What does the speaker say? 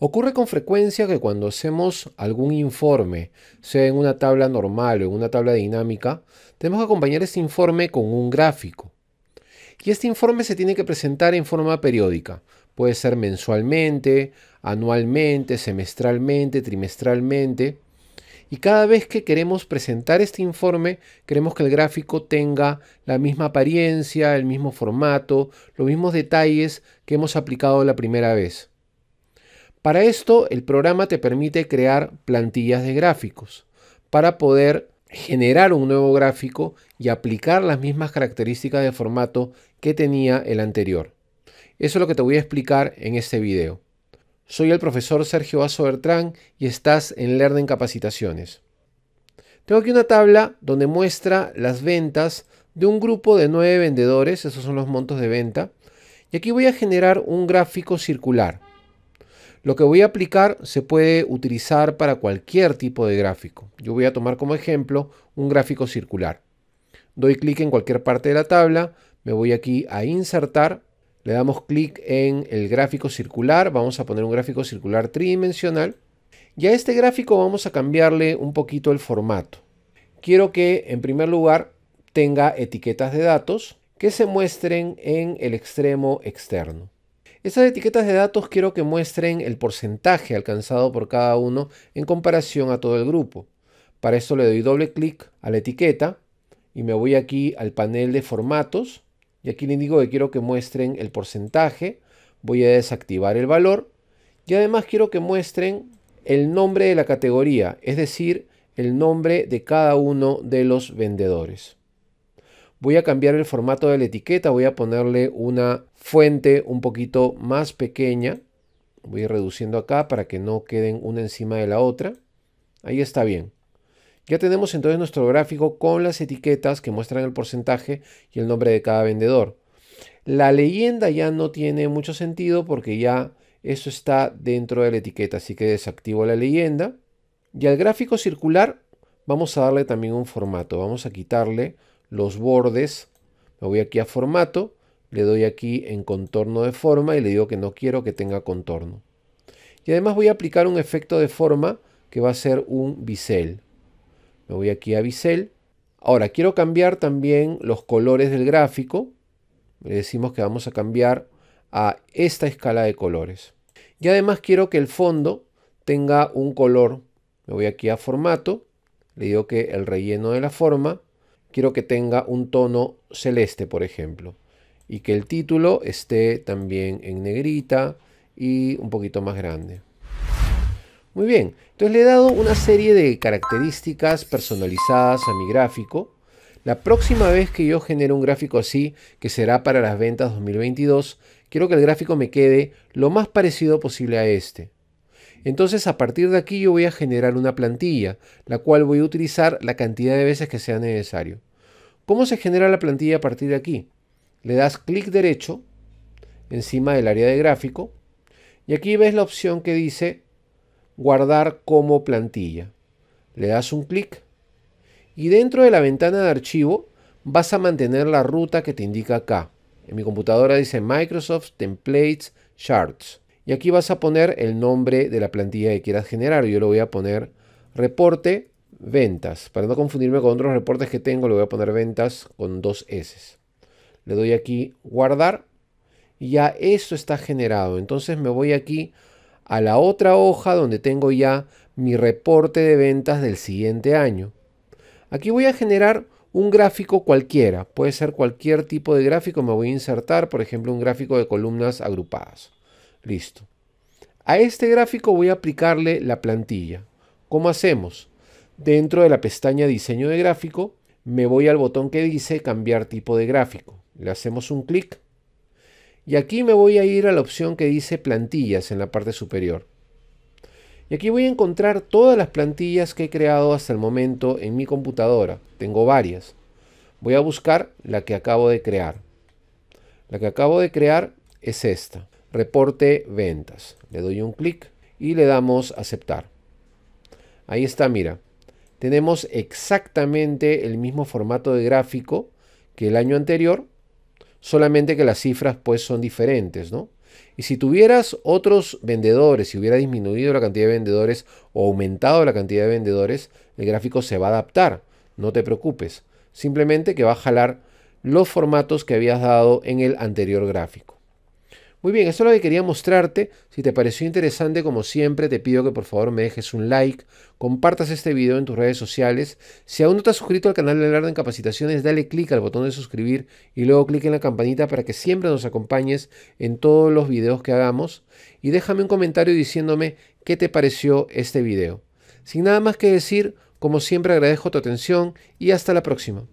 Ocurre con frecuencia que cuando hacemos algún informe, sea en una tabla normal o en una tabla dinámica, tenemos que acompañar este informe con un gráfico. Y este informe se tiene que presentar en forma periódica. Puede ser mensualmente, anualmente, semestralmente, trimestralmente. Y cada vez que queremos presentar este informe, queremos que el gráfico tenga la misma apariencia, el mismo formato, los mismos detalles que hemos aplicado la primera vez. Para esto, el programa te permite crear plantillas de gráficos para poder generar un nuevo gráfico y aplicar las mismas características de formato que tenía el anterior. Eso es lo que te voy a explicar en este video. Soy el profesor Sergio Basso Bertrán y estás en Learning Capacitaciones. Tengo aquí una tabla donde muestra las ventas de un grupo de nueve vendedores, esos son los montos de venta, y aquí voy a generar un gráfico circular. Lo que voy a aplicar se puede utilizar para cualquier tipo de gráfico. Yo voy a tomar como ejemplo un gráfico circular. Doy clic en cualquier parte de la tabla, me voy aquí a insertar, le damos clic en el gráfico circular, vamos a poner un gráfico circular tridimensional y a este gráfico vamos a cambiarle un poquito el formato. Quiero que en primer lugar tenga etiquetas de datos que se muestren en el extremo externo. Estas etiquetas de datos quiero que muestren el porcentaje alcanzado por cada uno en comparación a todo el grupo. Para esto le doy doble clic a la etiqueta y me voy aquí al panel de formatos y aquí le digo que quiero que muestren el porcentaje. Voy a desactivar el valor y además quiero que muestren el nombre de la categoría, es decir, el nombre de cada uno de los vendedores. Voy a cambiar el formato de la etiqueta, voy a ponerle una fuente un poquito más pequeña. Voy reduciendo acá para que no queden una encima de la otra. Ahí está bien. Ya tenemos entonces nuestro gráfico con las etiquetas que muestran el porcentaje y el nombre de cada vendedor. La leyenda ya no tiene mucho sentido porque ya eso está dentro de la etiqueta, así que desactivo la leyenda. Y al gráfico circular vamos a darle también un formato. Vamos a quitarle los bordes. Me voy aquí a formato le doy aquí en contorno de forma y le digo que no quiero que tenga contorno. Y además voy a aplicar un efecto de forma que va a ser un bisel. Me voy aquí a bisel. Ahora, quiero cambiar también los colores del gráfico. Le decimos que vamos a cambiar a esta escala de colores. Y además quiero que el fondo tenga un color. Me voy aquí a formato. Le digo que el relleno de la forma. Quiero que tenga un tono celeste, por ejemplo y que el título esté también en negrita y un poquito más grande. Muy bien, entonces le he dado una serie de características personalizadas a mi gráfico. La próxima vez que yo genere un gráfico así, que será para las ventas 2022, quiero que el gráfico me quede lo más parecido posible a este. Entonces a partir de aquí yo voy a generar una plantilla, la cual voy a utilizar la cantidad de veces que sea necesario. ¿Cómo se genera la plantilla a partir de aquí? le das clic derecho encima del área de gráfico y aquí ves la opción que dice guardar como plantilla. Le das un clic y dentro de la ventana de archivo vas a mantener la ruta que te indica acá. En mi computadora dice Microsoft Templates Charts. Y aquí vas a poner el nombre de la plantilla que quieras generar. Yo lo voy a poner reporte ventas. Para no confundirme con otros reportes que tengo, le voy a poner ventas con dos S. Le doy aquí guardar y ya esto está generado. Entonces me voy aquí a la otra hoja donde tengo ya mi reporte de ventas del siguiente año. Aquí voy a generar un gráfico cualquiera. Puede ser cualquier tipo de gráfico. Me voy a insertar, por ejemplo, un gráfico de columnas agrupadas. Listo. A este gráfico voy a aplicarle la plantilla. ¿Cómo hacemos? Dentro de la pestaña diseño de gráfico me voy al botón que dice cambiar tipo de gráfico. Le hacemos un clic y aquí me voy a ir a la opción que dice plantillas en la parte superior. Y aquí voy a encontrar todas las plantillas que he creado hasta el momento en mi computadora. Tengo varias. Voy a buscar la que acabo de crear. La que acabo de crear es esta. Reporte ventas. Le doy un clic y le damos aceptar. Ahí está, mira tenemos exactamente el mismo formato de gráfico que el año anterior, solamente que las cifras pues son diferentes, ¿no? Y si tuvieras otros vendedores, si hubiera disminuido la cantidad de vendedores o aumentado la cantidad de vendedores, el gráfico se va a adaptar, no te preocupes, simplemente que va a jalar los formatos que habías dado en el anterior gráfico. Muy bien, eso es lo que quería mostrarte. Si te pareció interesante, como siempre, te pido que por favor me dejes un like, compartas este video en tus redes sociales. Si aún no te has suscrito al canal de Leonardo en Capacitaciones, dale clic al botón de suscribir y luego clic en la campanita para que siempre nos acompañes en todos los videos que hagamos. Y déjame un comentario diciéndome qué te pareció este video. Sin nada más que decir, como siempre agradezco tu atención y hasta la próxima.